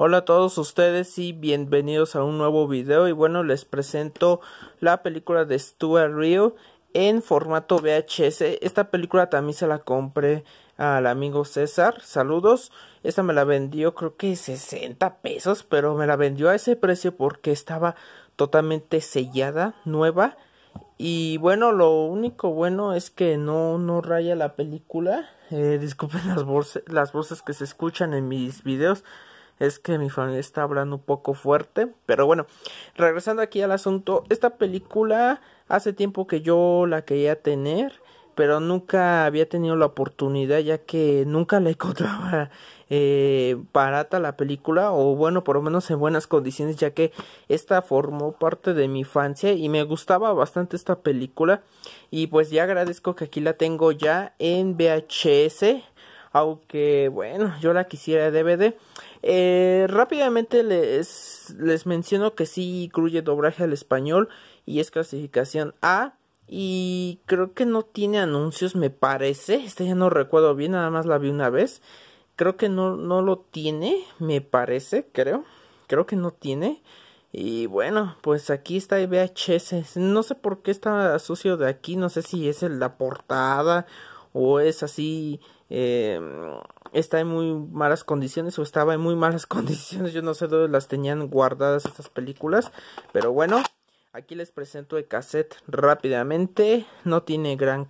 Hola a todos ustedes y bienvenidos a un nuevo video y bueno les presento la película de Stuart Rio en formato VHS. Esta película también se la compré al amigo César. Saludos. Esta me la vendió creo que 60 pesos pero me la vendió a ese precio porque estaba totalmente sellada, nueva. Y bueno, lo único bueno es que no, no raya la película. Eh, disculpen las voces, las voces que se escuchan en mis videos es que mi familia está hablando un poco fuerte. Pero bueno, regresando aquí al asunto, esta película hace tiempo que yo la quería tener, pero nunca había tenido la oportunidad ya que nunca la encontraba eh, barata la película o bueno por lo menos en buenas condiciones ya que esta formó parte de mi infancia y me gustaba bastante esta película y pues ya agradezco que aquí la tengo ya en VHS aunque bueno, yo la quisiera DVD. Eh, rápidamente les, les menciono que sí incluye doblaje al español y es clasificación A. Y creo que no tiene anuncios, me parece. Este ya no recuerdo bien, nada más la vi una vez. Creo que no, no lo tiene, me parece, creo. Creo que no tiene. Y bueno, pues aquí está el VHS. No sé por qué está sucio de aquí. No sé si es la portada o es así eh, está en muy malas condiciones o estaba en muy malas condiciones. Yo no sé dónde las tenían guardadas estas películas. Pero bueno, aquí les presento el cassette rápidamente. No tiene gran,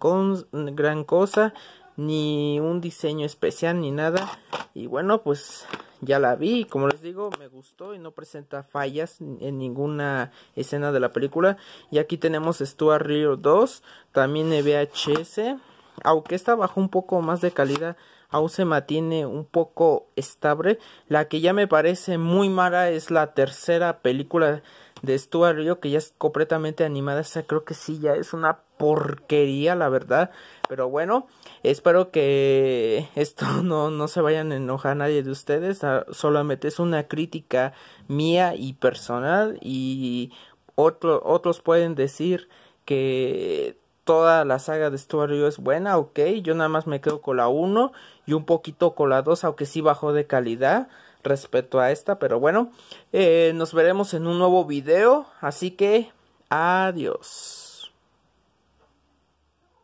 gran cosa, ni un diseño especial, ni nada. Y bueno, pues ya la vi. Como les digo, me gustó y no presenta fallas en ninguna escena de la película. Y aquí tenemos Stuart Rear 2, también VHS aunque está bajo un poco más de calidad, aún se mantiene un poco estable. La que ya me parece muy mala es la tercera película de Stuart Rio, que ya es completamente animada. O sea, creo que sí, ya es una porquería, la verdad. Pero bueno, espero que esto no, no se vayan a enojar a nadie de ustedes. Ah, solamente es una crítica mía y personal. Y otros pueden decir que toda la saga de Stuario es buena, ok. Yo nada más me quedo con la 1 y un poquito con la 2, aunque sí bajó de calidad respecto a esta. Pero bueno, eh, nos veremos en un nuevo video. Así que, adiós.